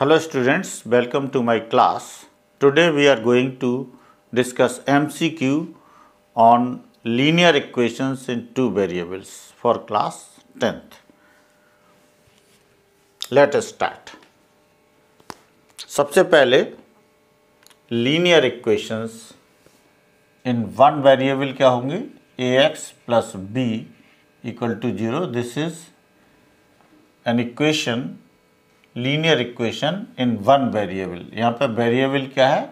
Hello students, welcome to my class. Today we are going to discuss MCQ on linear equations in two variables for class 10th. Let us start. सबसे पहले linear equations in one variable क्या होंगे a x plus b equal to zero this is an equation linear equation in one variable यहाँ पर variable क्या है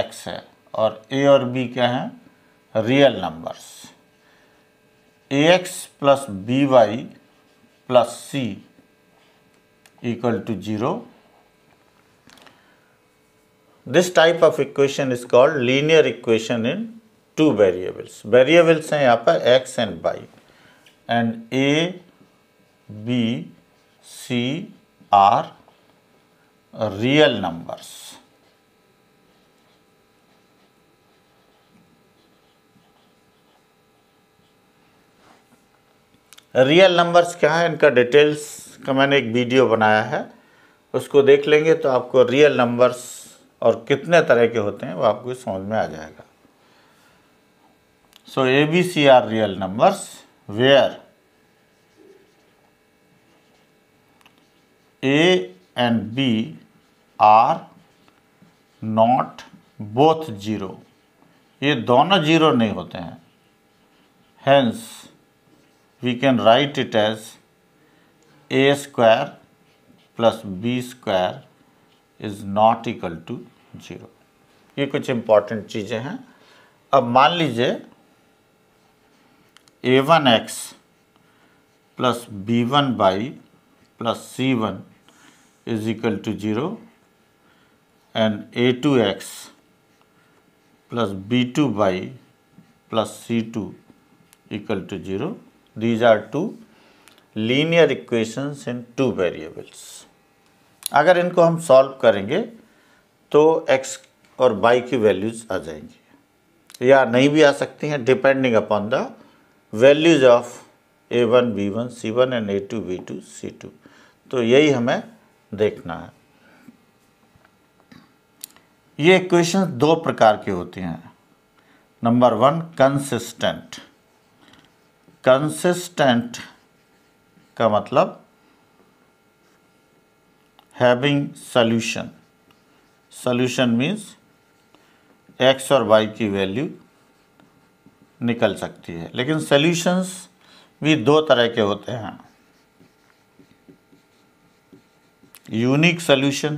x है और ए और बी क्या है real numbers a x plus b y plus c equal to zero this type of equation is called linear equation in two variables variables हैं यहाँ पर x and y and a b c are real numbers. Real numbers क्या है इनका details का मैंने एक video बनाया है उसको देख लेंगे तो आपको रियल नंबर्स और कितने तरह के होते हैं वो आपको समझ में आ जाएगा so a b c are real numbers where a and b are not both zero ये दोनों जीरो नहीं होते हैं hence we can write it as a square plus b square is not equal to zero ये कुछ important चीज़ें हैं अब मान लीजिए a one x plus b one by plus c one is equal to 0 and a2x plus b2 by plus c2 equal to 0. These are two linear equations in two variables. अगर इनको हम solve करेंगे तो x और y की values आ जाएंगी या नहीं भी आ सकती हैं depending upon the values of a1 b1 c1 and a2 b2 c2 तो यही हमें देखना है ये इक्वेशन दो प्रकार की होती हैं नंबर वन कंसिस्टेंट कंसिस्टेंट का मतलब having solution solution means x और वाई की वैल्यू निकल सकती है लेकिन सॉल्यूशंस भी दो तरह के होते हैं unique solution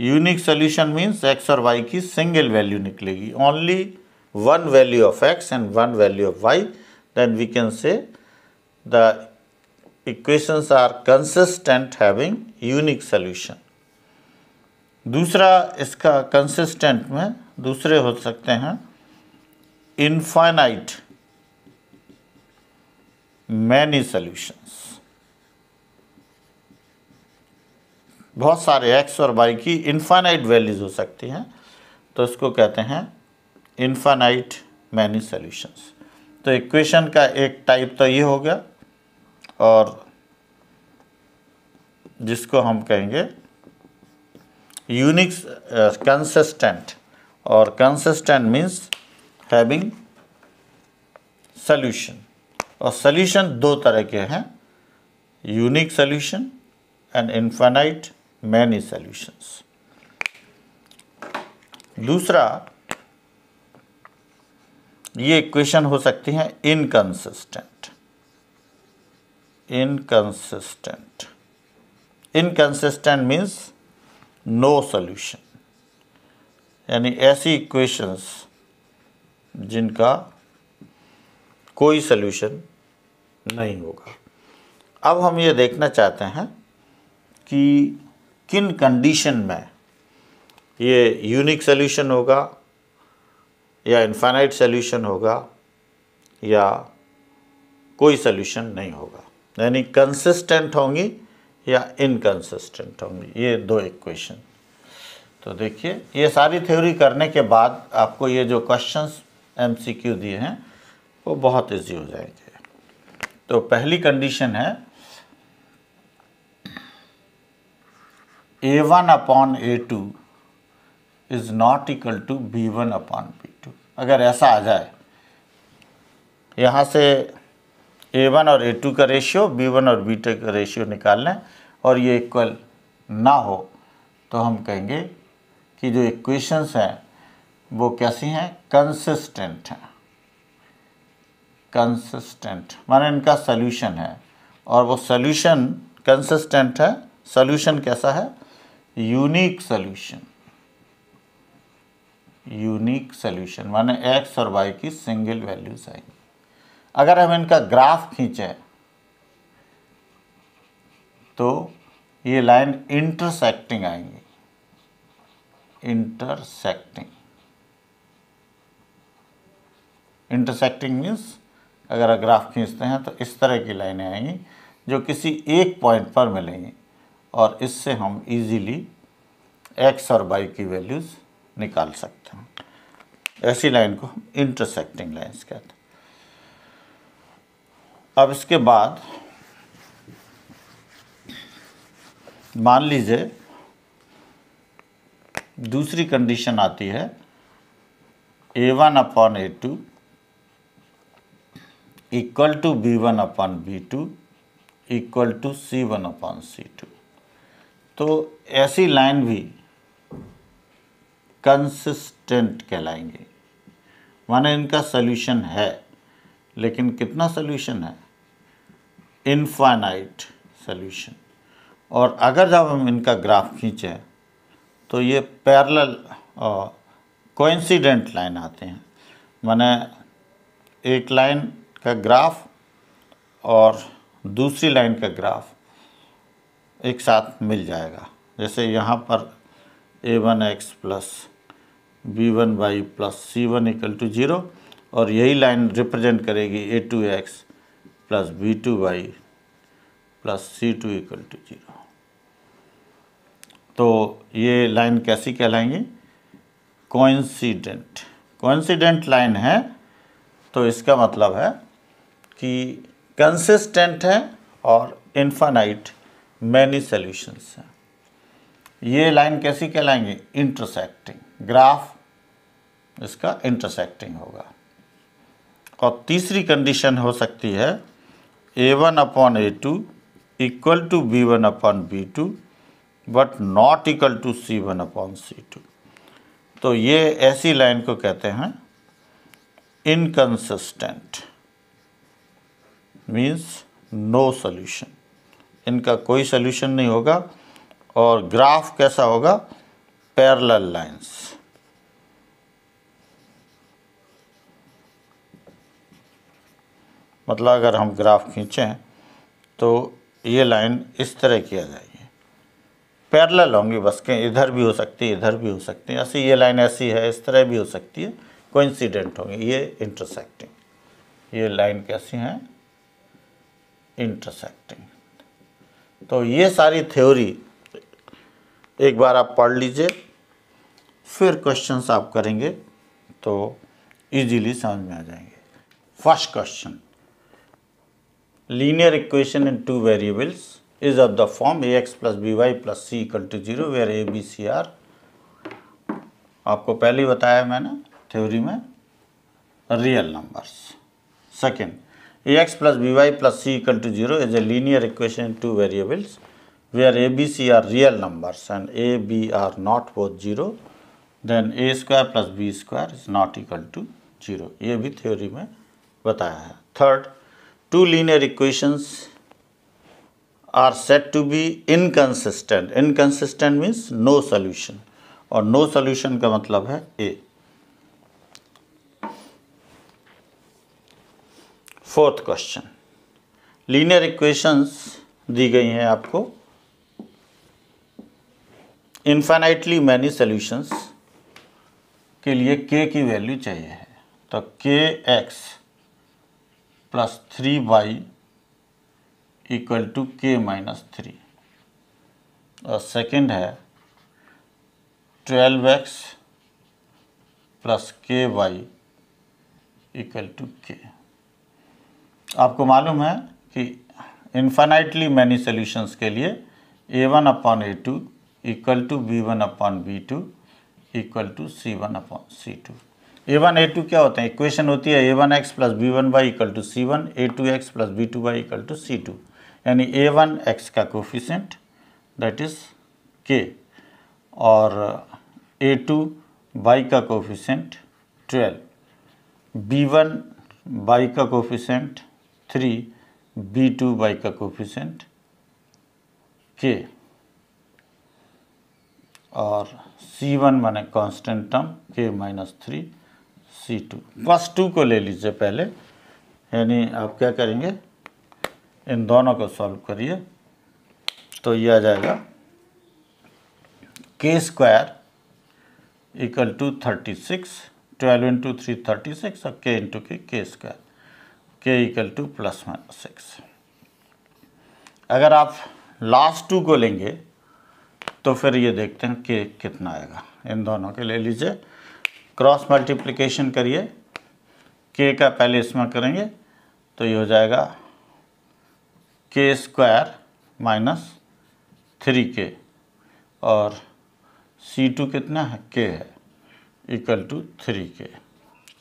unique solution means x और वाई की सिंगल वैल्यू निकलेगी only one value of x and one value of y then we can say the equations are consistent having unique solution दूसरा इसका कंसिस्टेंट में दूसरे हो सकते हैं इनफाइनाइट मैनी सोल्यूशंस बहुत सारे एक्स और वाई की इन्फानाइट वैल्यूज़ हो सकती हैं तो इसको कहते हैं इन्फानाइट मैनी सॉल्यूशंस तो इक्वेशन का एक टाइप तो ये हो गया और जिसको हम कहेंगे यूनिक कंसिस्टेंट uh, और कंसिस्टेंट मीन्स हैविंग सल्यूशन और सल्यूशन दो तरह के हैं unique solution and infinite many solutions दूसरा ये इक्वेशन हो सकती हैं inconsistent inconsistent inconsistent means no solution यानी ऐसी इक्वेशंस जिनका कोई सॉल्यूशन नहीं होगा अब हम ये देखना चाहते हैं कि किन कंडीशन में ये यूनिक सोल्यूशन होगा या इन्फाइनाइट सोल्यूशन होगा या कोई सोल्यूशन नहीं होगा यानी कंसिस्टेंट होंगी या इनकंसिस्टेंट होंगी ये दो इक्वेशन तो देखिए ये सारी थ्योरी करने के बाद आपको ये जो क्वेश्चंस एमसीक्यू दिए हैं वो बहुत इजी हो जाएंगे तो पहली कंडीशन है a1 upon a two is not equal to b one upon b two अगर ऐसा आ जाए यहाँ से ए वन और ए टू का रेशियो बी वन और बी टू का रेशियो निकाल लें और ये इक्वल ना हो तो हम कहेंगे कि जो इक्वेशंस हैं वो कैसी हैं कंसिस्टेंट हैं कंसिस्टेंट माने इनका सल्यूशन है और वो सल्यूशन कंसिस्टेंट है सल्यूशन कैसा है यूनिक सॉल्यूशन यूनिक सॉल्यूशन माने एक्स और वाई की सिंगल वैल्यूज आएंगी अगर हम इनका ग्राफ खींचे तो ये लाइन इंटरसेक्टिंग आएंगी इंटरसेक्टिंग इंटरसेक्टिंग मीन्स अगर ग्राफ खींचते हैं तो इस तरह की लाइनें आएंगी जो किसी एक पॉइंट पर मिलेंगी और इससे हम इजीली एक्स और वाई की वैल्यूज़ निकाल सकते हैं ऐसी लाइन को हम इंटरसेक्टिंग लाइन्स कहते हैं अब इसके बाद मान लीजिए दूसरी कंडीशन आती है a one upon a two equal to b one upon b two equal to c one upon c two तो ऐसी लाइन भी कंसिस्टेंट कहलाएंगे माने इनका सोल्यूशन है लेकिन कितना सोल्यूशन है इनफाइनाइट सल्यूशन और अगर जब हम इनका ग्राफ खींचें तो ये पैरेलल कोइंसिडेंट लाइन आते हैं माने एक लाइन का ग्राफ और दूसरी लाइन का ग्राफ एक साथ मिल जाएगा जैसे यहाँ पर a one x plus b one y plus c one equal to zero और यही लाइन रिप्रेजेंट करेगी a two x plus b two y plus c two equal to zero तो ये लाइन कैसी कहलाएंगी कोइंसिडेंट कोइंसिडेंट लाइन है तो इसका मतलब है कि कंसिस्टेंट है और इन्फानाइट मैनी सॉल्यूशंस हैं ये लाइन कैसी कहलाएंगी इंटरसेक्टिंग ग्राफ इसका इंटरसेक्टिंग होगा और तीसरी कंडीशन हो सकती है a one upon a two equal to b one upon b two but not equal to c one upon c two तो ये ऐसी लाइन को कहते हैं इनकन्सिस्टेंट मीन्स नो सॉल्यूशन इनका कोई सोल्यूशन नहीं होगा और ग्राफ कैसा होगा पैरेलल लाइंस मतलब अगर हम ग्राफ खींचें तो ये लाइन इस तरह किया जाएगी पैरेलल होंगी बस के इधर भी हो सकती है इधर भी हो सकती है ऐसी ये लाइन ऐसी है इस तरह भी हो सकती है कोइंसिडेंट होंगी ये इंटरसेक्टिंग ये लाइन कैसी हैं इंटरसेक्टिंग तो ये सारी थ्योरी एक बार आप पढ़ लीजिए फिर क्वेश्चंस आप करेंगे तो इजीली समझ में आ जाएंगे first question linear equation in two variables is of the form a x plus b y plus c equal to zero where a b c are आपको पहले ही बताया मैंने थ्योरी में real numbers second ax plus by plus c equal to 0 is a linear equation in two variables where a b c are real numbers and a b are not both 0 then a square plus b square is not equal to 0 ये भी theory में बताया है third two linear equations are said to be inconsistent inconsistent means no solution और no solution का मतलब है a fourth question linear equations दी गई हैं आपको इन्फाइनाइटली मैनी सॉल्यूशंस के लिए के की वैल्यू चाहिए है तो k x plus three y equal to k minus three और सेकंड है twelve x plus k y equal to k आपको मालूम है कि इन्फाइनाइटली मैनी सोल्यूशंस के लिए a one upon a two equal to b one upon b two equal to c one upon c two a one a two क्या होता है equation होती है a one x plus b one by equal to c one a two x plus b two by equal to c two यानी a one x का coefficient that is k और a two by का coefficient twelve b one by का coefficient three b two by का coefficient k और c one माने constant term k minus three c two plus two को ले लीजिए पहले यानी आप क्या करेंगे इन दोनों को सॉल्व करिए तो ये आ जाएगा k square equal to thirty six twelve into three thirty six और k into k k square k equal to plus minus six अगर आप लास्ट टू को लेंगे तो फिर ये देखते हैं कि कितना आएगा इन दोनों के ले लीजिए क्रॉस मल्टीप्लिकेशन करिए के का पहले इसमें करेंगे तो ये हो जाएगा के स्क्वायर माइनस थ्री के और सी टू कितना है के है इक्वल टू थ्री के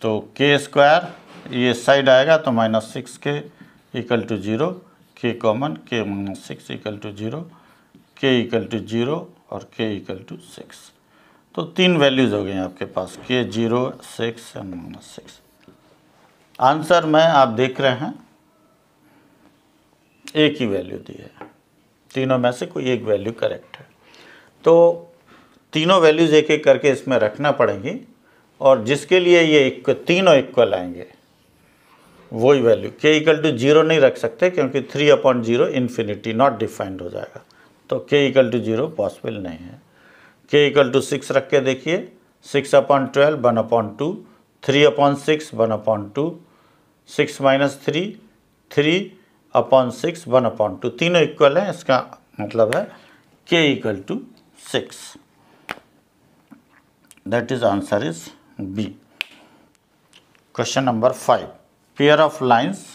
तो के स्क्वायर ये साइड आएगा तो minus six k equal to zero k common k minus six equal to zero k equal to zero और के इक्वल टू सिक्स तो तीन वैल्यूज़ हो गए आपके पास k zero six and minus six answer में आप देख रहे हैं एक ही वैल्यू दी है तीनों में से कोई एक वैल्यू करेक्ट है तो तीनों वैल्यूज़ एक एक करके इसमें रखना पड़ेंगी और जिसके लिए ये एक तीनों इक्वल आएंगे वही वैल्यू के इक्वल टू जीरो नहीं रख सकते क्योंकि three upon zero infinity not defined हो जाएगा तो के इक्वल टू जीरो पॉसिबल नहीं है के इक्वल टू सिक्स रख के देखिए six upon twelve one upon two three upon six one upon two six minus three three upon six one upon two तीनों इक्वल हैं इसका मतलब है k equal to six that is answer is B question number five pair of lines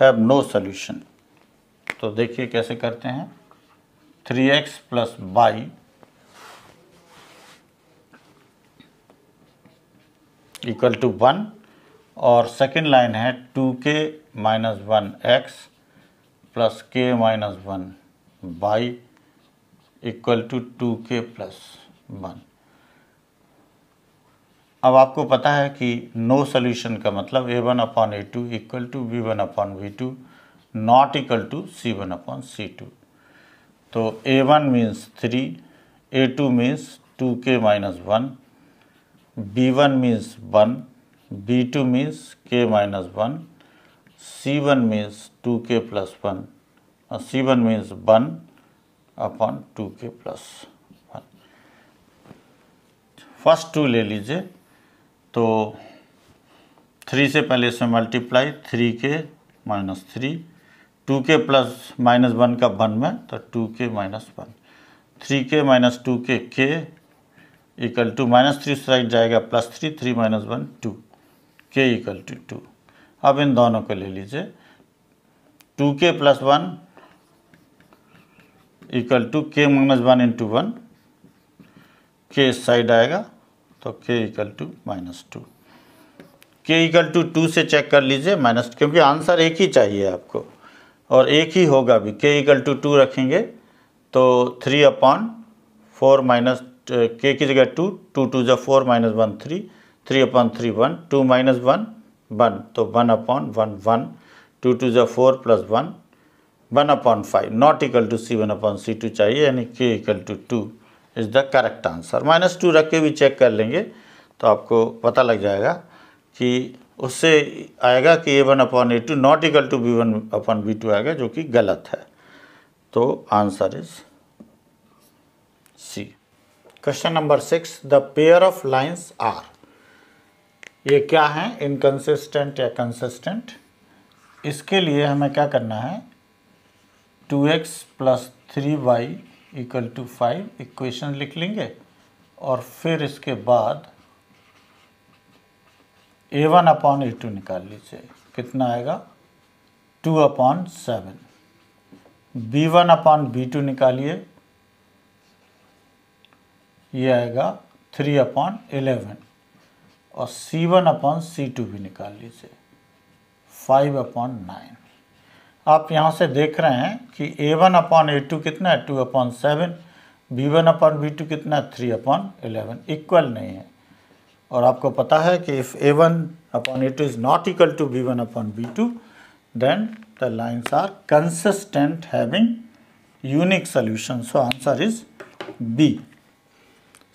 have no solution तो देखिए कैसे करते हैं three x plus by equal to one और सेकेंड लाइन है two k minus one x plus k minus one by equal to two k plus one अब आपको पता है कि नो सोल्यूशन का मतलब a one upon a two equal to b one upon b two not equal to c one upon c two तो a one means three a two means two k minus one b one means one b two means k minus one c one means two k plus one और c one means one upon two k plus one first two ले लीजिए तो three से पहले इसमें multiply three k minus three two k plus minus one का one में तो two k minus one three k minus two k k equal to minus three side जाएगा plus three three minus one two k equal to two two इन दोनों को ले लीजिए two k plus one equal to k minus one into one k side आएगा तो k equal to minus two k equal to two two check कर लीजिए minus क्योंकि आंसर एक ही चाहिए आपको और एक ही होगा भी के इक्वल टू टू रखेंगे तो three upon four minus k की जगह टू टू टू जब four minus one three three upon three one two minus one one तो one upon one one two two जब four plus one one upon five not equal to c one upon c two चाहिए यानी k equal to two is the correct answer minus two रख के भी check कर लेंगे तो आपको पता लग जाएगा कि उससे आएगा कि a one upon a two not equal to b one upon b two आएगा जो कि गलत है तो answer is c question number six the pair of lines are ये क्या है इनकन्सिस्टेंट या कंसिस्टेंट इसके लिए हमें क्या करना है two x plus three y equal to five equation लिख लेंगे और फिर इसके बाद a one upon a two निकाल लीजिए कितना आएगा two upon seven b one upon b two निकालिए ये आएगा थ्री अपॉन एलेवन और c one upon c two भी निकाल लीजिए फाइव अपॉन नाइन आप यहाँ से देख रहे हैं कि a one upon a two कितना है two upon seven b one upon b two कितना है थ्री अपॉन एलेवन इक्वल नहीं है और आपको पता है कि if a one upon a two is not equal to b one upon b two then the lines are consistent having unique solution so answer is b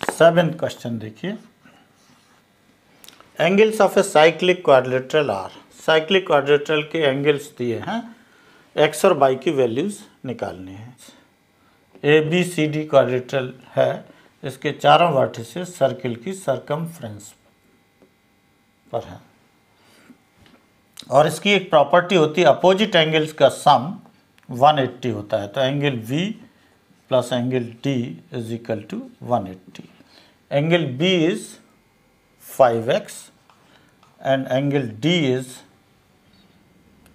seventh question देखिए angles of a cyclic quadrilateral are cyclic quadrilateral के angles दिए हैं x और y की values निकालने हैं a b c d quadrilateral है इसके चारों से सर्किल की सरकम पर है और इसकी एक प्रॉपर्टी होती है अपोजिट एंगल्स का सम 180 होता है तो angle b plus angle d is equal to 180 angle b is 5x and angle d is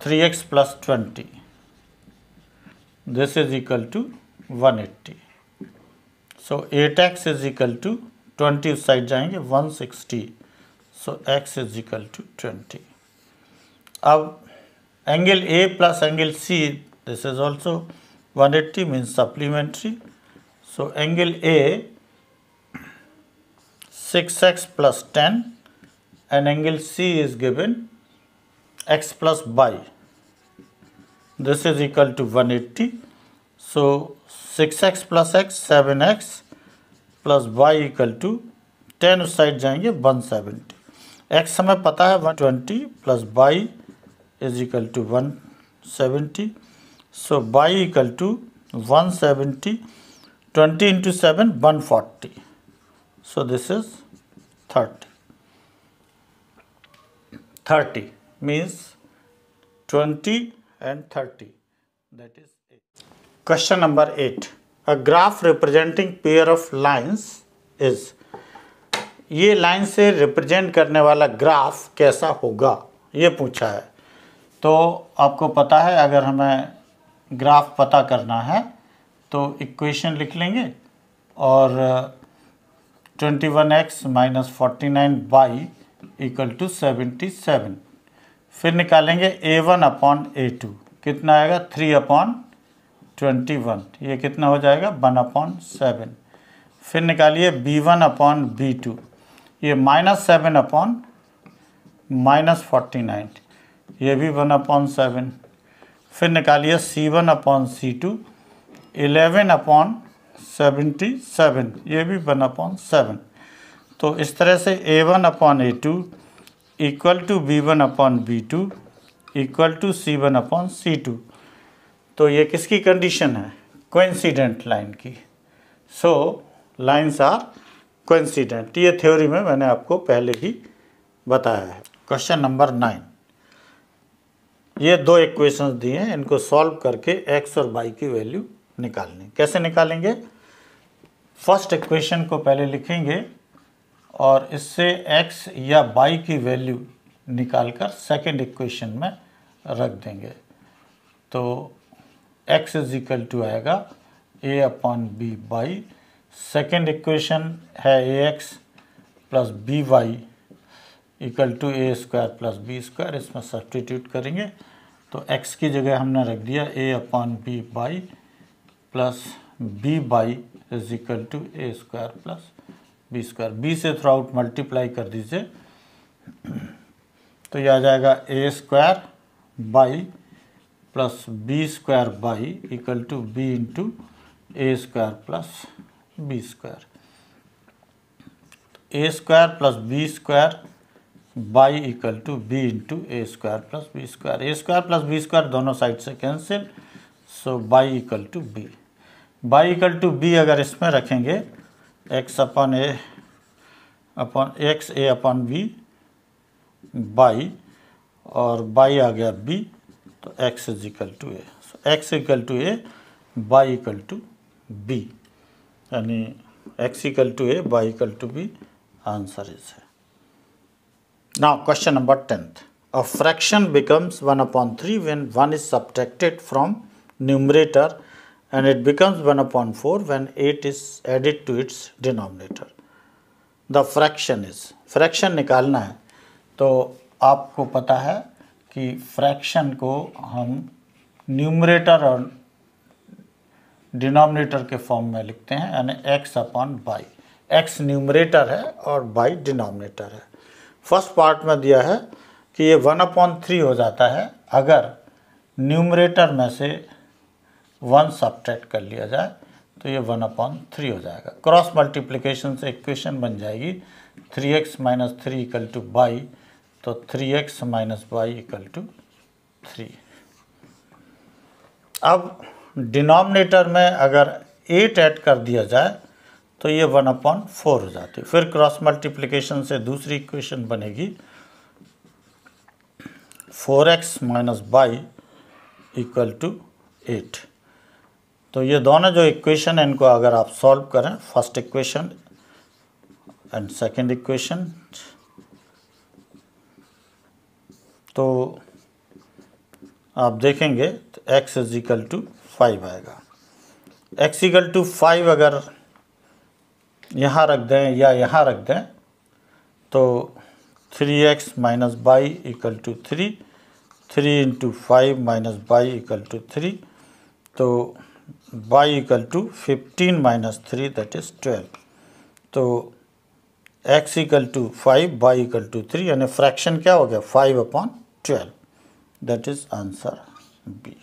3x plus twenty this is equal to 180. So, 8x is equal to 20 side jayenge 160. So, X is equal to 20. Now, angle A plus angle C, this is also 180 means supplementary. So, angle A, 6X plus 10 and angle C is given X plus Y. This is equal to one eighty so six x plus x seven x plus y equal to ten उस side जाएंगे one seventy x हमें पता है one twenty plus y is equal to one seventy so y equal to one seventy twenty into seven one forty so this is thirty thirty means twenty and thirty that is question number eight a graph representing pair of of is ये line से represent करने वाला graph कैसा होगा ये पूछा है तो आपको पता है अगर हमें ग्राफ पता करना है तो इक्वेशन लिख लेंगे और twenty one x minus forty nine y equal to seventy seven फिर निकालेंगे a one upon a two कितना आएगा थ्री अपॉन ट्वेंटी वन ये कितना हो जाएगा वन अपॉन सेवन फिर निकालिए b one upon b two ये minus seven upon minus forty nine ये भी वन अपॉन सेवन फिर निकालिए c one upon c two eleven upon seventy seven ये भी वन अपॉन सेवन तो इस तरह से a one upon a two equal to b one upon b two equal to c one upon c two तो ये किसकी condition है कोइंसिडेंट लाइन की सो लाइन्स आर कोइंसिडेंट ये थ्योरी में मैंने आपको पहले ही बताया है क्वेश्चन नंबर नाइन ये दो इक्वेशंस दिए हैं इनको सॉल्व करके एक्स और वाई की वैल्यू निकालनी कैसे निकालेंगे फर्स्ट इक्वेशन को पहले लिखेंगे और इससे एक्स या बाई की वैल्यू निकाल कर सेकेंड इक्वेशन में रख देंगे तो एक्स इज इक्वल टू आएगा a upon b y second equation है a x plus b y equal to a square plus b square इसमें सब्सटीट्यूट करेंगे तो एक्स की जगह हमने रख दिया a upon b y plus b y is equal to a square plus b square b से थ्रू आउट मल्टीप्लाई कर दीजिए तो यह आ जाएगा a square y plus b square y equal to b into a square plus b square a square plus b square y equal to b into a square plus b square a square plus b square दोनों side से cancel so y equal to b y equal to b अगर इसमें रखेंगे x upon a upon x a upon b y और y आ गया b तो x is equal to a so x equal to a y equal to B यानी x equal to a y equal to b answer is है now question number tenth a fraction becomes one upon three when one is subtracted from numerator and it becomes 1 upon 4 when 8 is added to its denominator. The fraction is fraction निकालना है तो आपको पता है कि fraction को हम numerator और डिनोमिनेटर के फॉर्म में लिखते हैं यानी x upon y x numerator है और बाई डिनोमिनेटर है फर्स्ट पार्ट में दिया है कि ये वन अपॉन थ्री हो जाता है अगर न्यूमरेटर में से वन सब्ट्रैक्ट कर लिया जाए तो ये वन अपॉन थ्री हो जाएगा क्रॉस मल्टीप्लिकेशन से इक्वेशन बन जाएगी three x minus three equal to y तो three x minus y equal to three अब डिनोमिनेटर में अगर एट ऐड कर दिया जाए तो ये वन अपॉन फोर हो जाती है फिर क्रॉस मल्टीप्लिकेशन से दूसरी इक्वेशन बनेगी four x minus y equal to eight तो ये दोनों जो इक्वेशन है इनको अगर आप सॉल्व करें first equation and second equation तो आप देखेंगे तो x is equal to five आएगा x इक्वल टू फाइव अगर यहाँ रख दें या यहाँ रख दें तो three x minus y equal to three three into five minus y equal to three तो y equal to fifteen minus three that is twelve तो x equal to five y equal to three यानी fraction क्या हो गया five upon twelve that is answer b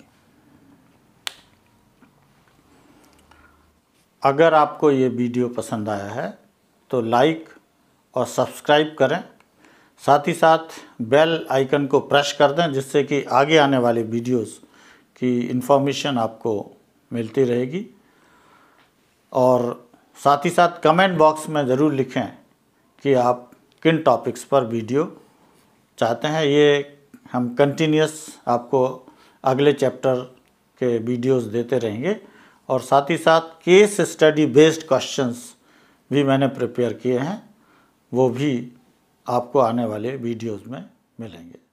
अगर आपको ये video पसंद आया है तो लाइक और सब्सक्राइब करें साथ ही साथ बेल आइकन को प्रेस कर दें जिससे कि आगे आने वाले वीडियोस की इन्फॉर्मेशन आपको मिलती रहेगी और साथ ही साथ कमेंट बॉक्स में ज़रूर लिखें कि आप किन टॉपिक्स पर वीडियो चाहते हैं ये हम कंटिन्यूस आपको अगले चैप्टर के वीडियोस देते रहेंगे और साथ ही साथ केस स्टडी बेस्ड क्वेश्चंस भी मैंने प्रिपेयर किए हैं वो भी आपको आने वाले वीडियोस में मिलेंगे